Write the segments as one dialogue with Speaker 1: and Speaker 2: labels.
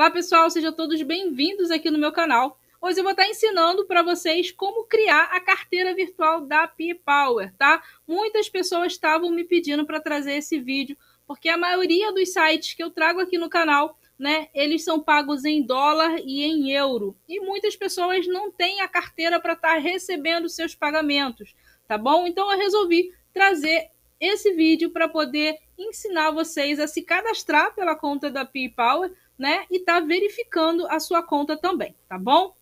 Speaker 1: Olá, pessoal, sejam todos bem-vindos aqui no meu canal. Hoje eu vou estar ensinando para vocês como criar a carteira virtual da Power, tá? Muitas pessoas estavam me pedindo para trazer esse vídeo, porque a maioria dos sites que eu trago aqui no canal né, eles são pagos em dólar e em euro. E muitas pessoas não têm a carteira para estar tá recebendo seus pagamentos, tá bom? Então eu resolvi trazer esse vídeo para poder ensinar vocês a se cadastrar pela conta da PayPal né? E tá verificando a sua conta também, tá bom?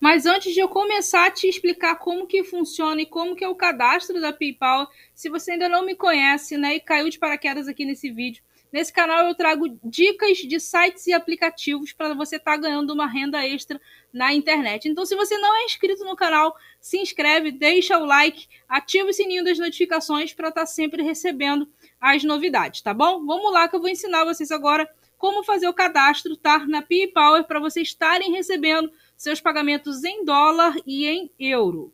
Speaker 1: Mas antes de eu começar a te explicar como que funciona e como que é o cadastro da PayPal, se você ainda não me conhece, né, e caiu de paraquedas aqui nesse vídeo, nesse canal eu trago dicas de sites e aplicativos para você estar tá ganhando uma renda extra na internet. Então, se você não é inscrito no canal, se inscreve, deixa o like, ativa o sininho das notificações para estar tá sempre recebendo as novidades, tá bom? Vamos lá que eu vou ensinar vocês agora como fazer o cadastro tá, na PayPal para vocês estarem recebendo seus pagamentos em dólar e em euro.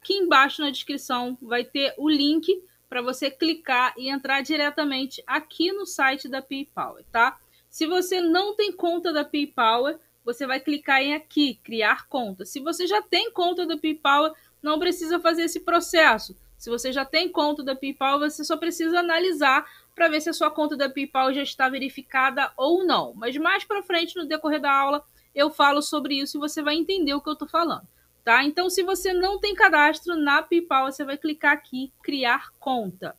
Speaker 1: Aqui embaixo na descrição vai ter o link para você clicar e entrar diretamente aqui no site da PayPal, tá? Se você não tem conta da PayPal, você vai clicar em aqui, criar conta. Se você já tem conta da PayPal, não precisa fazer esse processo. Se você já tem conta da PayPal, você só precisa analisar para ver se a sua conta da PayPal já está verificada ou não. Mas mais para frente, no decorrer da aula, eu falo sobre isso e você vai entender o que eu estou falando. Tá? Então, se você não tem cadastro na PayPal, você vai clicar aqui, criar conta.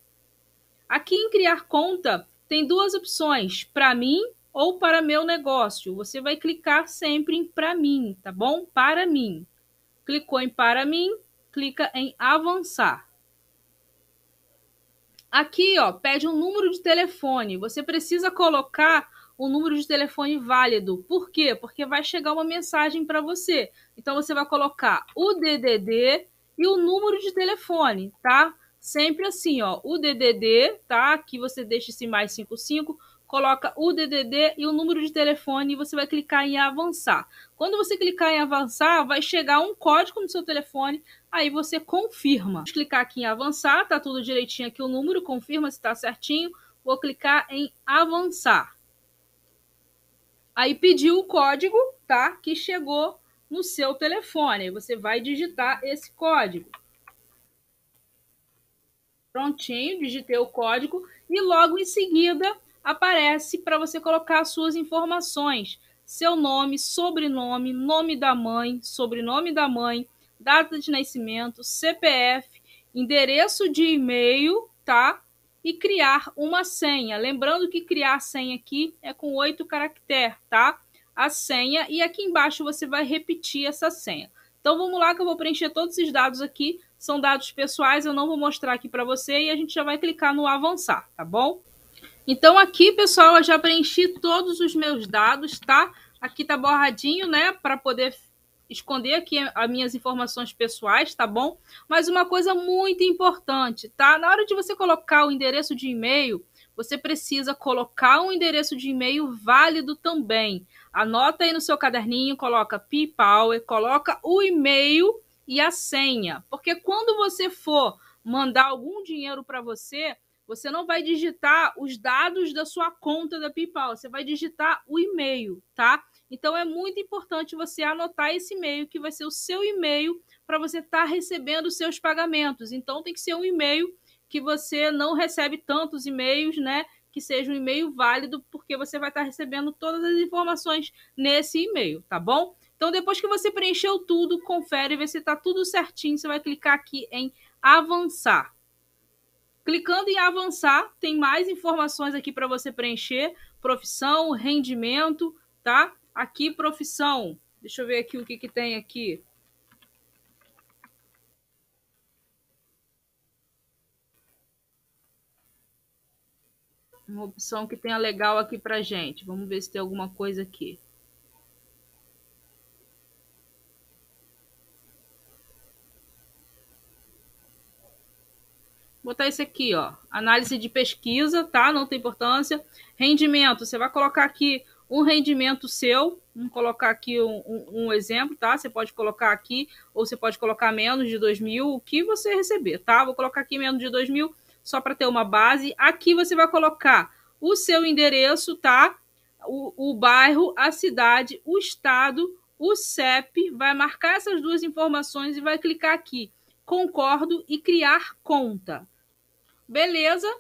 Speaker 1: Aqui em criar conta, tem duas opções, para mim ou para meu negócio. Você vai clicar sempre em para mim, tá bom? Para mim. Clicou em para mim, clica em avançar. Aqui, ó, pede um número de telefone. Você precisa colocar o número de telefone válido. Por quê? Porque vai chegar uma mensagem para você. Então você vai colocar o DDD e o número de telefone, tá? Sempre assim, ó, o DDD, tá? Aqui você deixa esse mais 55 coloca o DDD e o número de telefone e você vai clicar em avançar. Quando você clicar em avançar, vai chegar um código no seu telefone, aí você confirma. Vou clicar aqui em avançar, tá tudo direitinho aqui o número, confirma se está certinho. Vou clicar em avançar. Aí pediu o código, tá? Que chegou no seu telefone. Você vai digitar esse código. Prontinho, digitei o código e logo em seguida aparece para você colocar suas informações, seu nome, sobrenome, nome da mãe, sobrenome da mãe, data de nascimento, CPF, endereço de e-mail, tá? E criar uma senha. Lembrando que criar senha aqui é com oito caracteres, tá? A senha e aqui embaixo você vai repetir essa senha. Então vamos lá que eu vou preencher todos esses dados aqui. São dados pessoais, eu não vou mostrar aqui para você e a gente já vai clicar no avançar, tá bom? Então, aqui, pessoal, eu já preenchi todos os meus dados, tá? Aqui tá borradinho, né? Para poder esconder aqui as minhas informações pessoais, tá bom? Mas uma coisa muito importante, tá? Na hora de você colocar o endereço de e-mail, você precisa colocar um endereço de e-mail válido também. Anota aí no seu caderninho, coloca PayPal, coloca o e-mail e a senha, porque quando você for mandar algum dinheiro para você, você não vai digitar os dados da sua conta da PayPal, você vai digitar o e-mail, tá? Então é muito importante você anotar esse e-mail, que vai ser o seu e-mail para você estar tá recebendo os seus pagamentos. Então tem que ser um e-mail que você não recebe tantos e-mails, né? Que seja um e-mail válido, porque você vai estar tá recebendo todas as informações nesse e-mail, tá bom? Então, depois que você preencheu tudo, confere, vê se está tudo certinho. Você vai clicar aqui em avançar. Clicando em avançar, tem mais informações aqui para você preencher: profissão, rendimento, tá? Aqui, profissão. Deixa eu ver aqui o que, que tem aqui. Uma opção que tenha legal aqui para gente. Vamos ver se tem alguma coisa aqui. botar esse aqui, ó. Análise de pesquisa, tá? Não tem importância. Rendimento, você vai colocar aqui um rendimento seu, vamos colocar aqui um, um, um, exemplo, tá? Você pode colocar aqui, ou você pode colocar menos de 2 mil, o que você receber, tá? Vou colocar aqui menos de 2 mil, só para ter uma base. Aqui você vai colocar o seu endereço, tá? O, o bairro, a cidade, o estado, o CEP, vai marcar essas duas informações e vai clicar aqui concordo e criar conta. Beleza,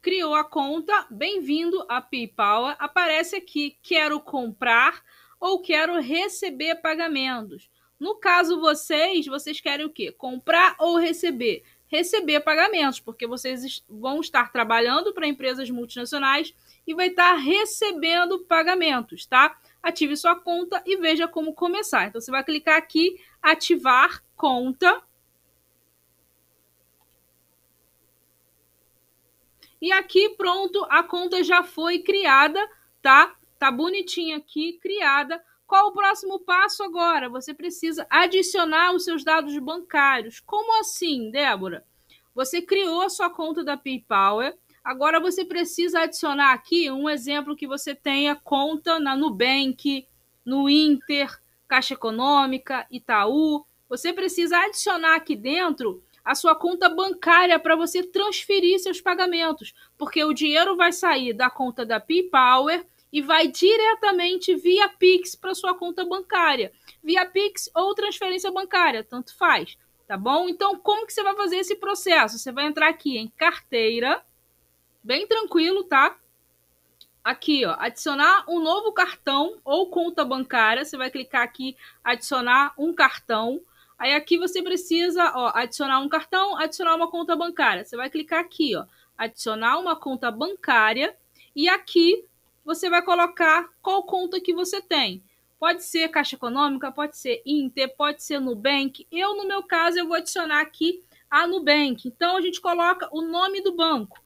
Speaker 1: criou a conta, bem-vindo a PayPal. Aparece aqui, quero comprar ou quero receber pagamentos. No caso, vocês, vocês querem o quê? Comprar ou receber? Receber pagamentos, porque vocês vão estar trabalhando para empresas multinacionais e vai estar recebendo pagamentos, tá? Ative sua conta e veja como começar. Então, você vai clicar aqui, ativar conta. E aqui, pronto, a conta já foi criada, tá? Tá bonitinha aqui, criada. Qual o próximo passo agora? Você precisa adicionar os seus dados bancários. Como assim, Débora? Você criou a sua conta da PayPal, agora você precisa adicionar aqui um exemplo que você tenha conta na Nubank, no Inter, Caixa Econômica, Itaú. Você precisa adicionar aqui dentro a sua conta bancária para você transferir seus pagamentos, porque o dinheiro vai sair da conta da PayPower e vai diretamente via Pix para sua conta bancária, via Pix ou transferência bancária, tanto faz, tá bom? Então, como que você vai fazer esse processo? Você vai entrar aqui em carteira, bem tranquilo, tá? Aqui, ó, adicionar um novo cartão ou conta bancária, você vai clicar aqui adicionar um cartão Aí aqui você precisa ó, adicionar um cartão, adicionar uma conta bancária. Você vai clicar aqui, ó, adicionar uma conta bancária e aqui você vai colocar qual conta que você tem. Pode ser Caixa Econômica, pode ser Inter, pode ser Nubank. Eu, no meu caso, eu vou adicionar aqui a Nubank. Então, a gente coloca o nome do banco.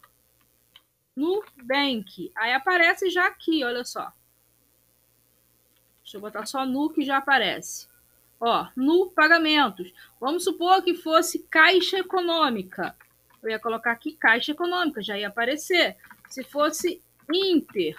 Speaker 1: Nubank. Aí aparece já aqui, olha só. Deixa eu botar só Nu que já aparece. Ó, no pagamentos. Vamos supor que fosse caixa econômica. Eu ia colocar aqui caixa econômica, já ia aparecer. Se fosse Inter,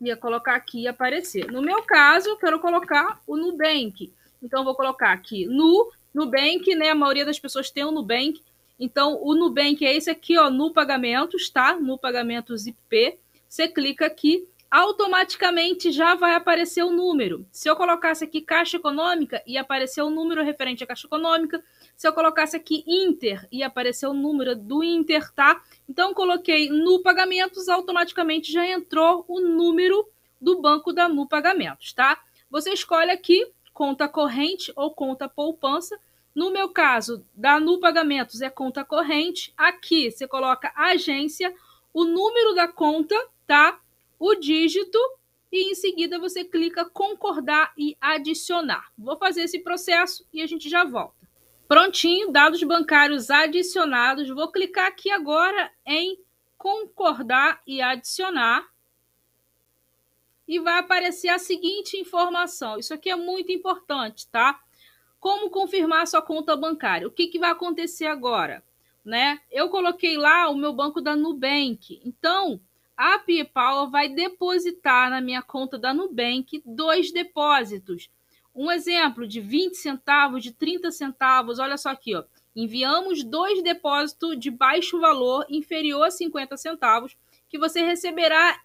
Speaker 1: ia colocar aqui e aparecer. No meu caso, eu quero colocar o Nubank. Então, vou colocar aqui Nu, Nubank, né? A maioria das pessoas tem o Nubank. Então, o Nubank é esse aqui, ó, no pagamentos, tá? No pagamentos IP. Você clica aqui automaticamente já vai aparecer o número. Se eu colocasse aqui Caixa Econômica, ia aparecer o número referente à Caixa Econômica. Se eu colocasse aqui Inter, ia aparecer o número do Inter, tá? Então, coloquei no Pagamentos, automaticamente já entrou o número do banco da Nu Pagamentos, tá? Você escolhe aqui conta corrente ou conta poupança. No meu caso, da Nu Pagamentos é conta corrente. Aqui você coloca agência, o número da conta, tá? o dígito e em seguida você clica concordar e adicionar. Vou fazer esse processo e a gente já volta. Prontinho, dados bancários adicionados. Vou clicar aqui agora em concordar e adicionar. E vai aparecer a seguinte informação. Isso aqui é muito importante, tá? Como confirmar sua conta bancária? O que, que vai acontecer agora? Né? Eu coloquei lá o meu banco da Nubank. Então, a PayPal vai depositar na minha conta da Nubank dois depósitos. Um exemplo de 20 centavos, de 30 centavos, olha só aqui, ó. Enviamos dois depósitos de baixo valor, inferior a 50 centavos, que você receberá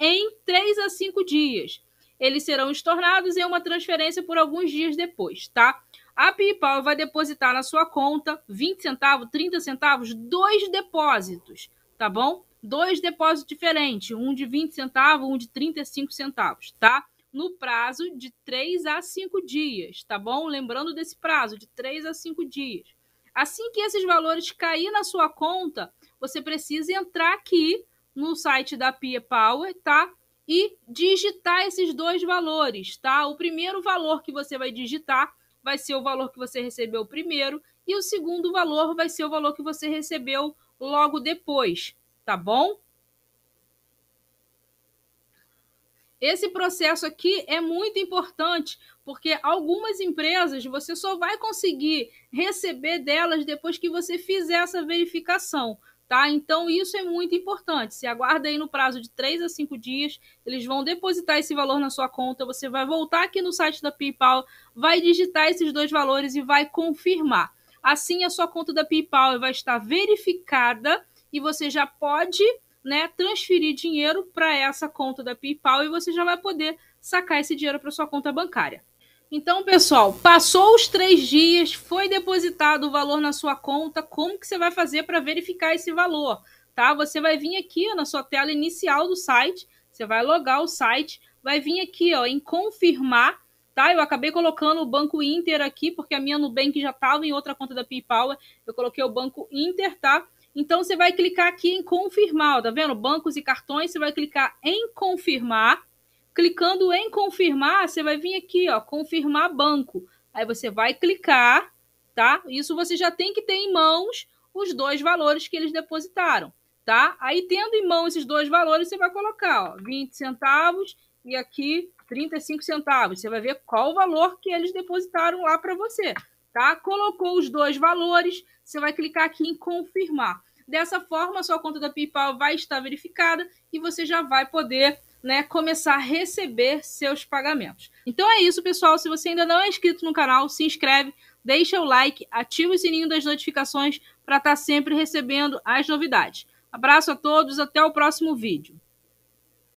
Speaker 1: em 3 a 5 dias. Eles serão estornados em uma transferência por alguns dias depois, tá? A PayPal vai depositar na sua conta 20 centavos, 30 centavos, dois depósitos, tá bom? dois depósitos diferentes, um de 20 centavos, um de 35 centavos, tá? No prazo de 3 a 5 dias, tá bom? Lembrando desse prazo, de 3 a 5 dias. Assim que esses valores caírem na sua conta, você precisa entrar aqui no site da Pia Power, tá? E digitar esses dois valores, tá? O primeiro valor que você vai digitar vai ser o valor que você recebeu primeiro e o segundo valor vai ser o valor que você recebeu logo depois tá bom? Esse processo aqui é muito importante, porque algumas empresas você só vai conseguir receber delas depois que você fizer essa verificação, tá? Então, isso é muito importante. Se aguarda aí no prazo de 3 a 5 dias, eles vão depositar esse valor na sua conta. Você vai voltar aqui no site da PayPal, vai digitar esses dois valores e vai confirmar. Assim, a sua conta da PayPal vai estar verificada e você já pode né, transferir dinheiro para essa conta da PayPal e você já vai poder sacar esse dinheiro para sua conta bancária. Então, pessoal, passou os três dias, foi depositado o valor na sua conta, como que você vai fazer para verificar esse valor? Tá? Você vai vir aqui ó, na sua tela inicial do site, você vai logar o site, vai vir aqui ó, em confirmar, tá? Eu acabei colocando o Banco Inter aqui, porque a minha Nubank já estava em outra conta da PayPal, eu coloquei o Banco Inter, tá? Então você vai clicar aqui em confirmar, ó, tá vendo? Bancos e cartões, você vai clicar em confirmar. Clicando em confirmar, você vai vir aqui, ó, confirmar banco. Aí você vai clicar, tá? Isso você já tem que ter em mãos os dois valores que eles depositaram, tá? Aí tendo em mão esses dois valores, você vai colocar, ó, 20 centavos e aqui 35 centavos. Você vai ver qual o valor que eles depositaram lá para você. Tá? Colocou os dois valores, você vai clicar aqui em confirmar. Dessa forma, sua conta da PayPal vai estar verificada e você já vai poder né, começar a receber seus pagamentos. Então é isso, pessoal. Se você ainda não é inscrito no canal, se inscreve, deixa o like, ativa o sininho das notificações para estar tá sempre recebendo as novidades. Abraço a todos, até o próximo vídeo.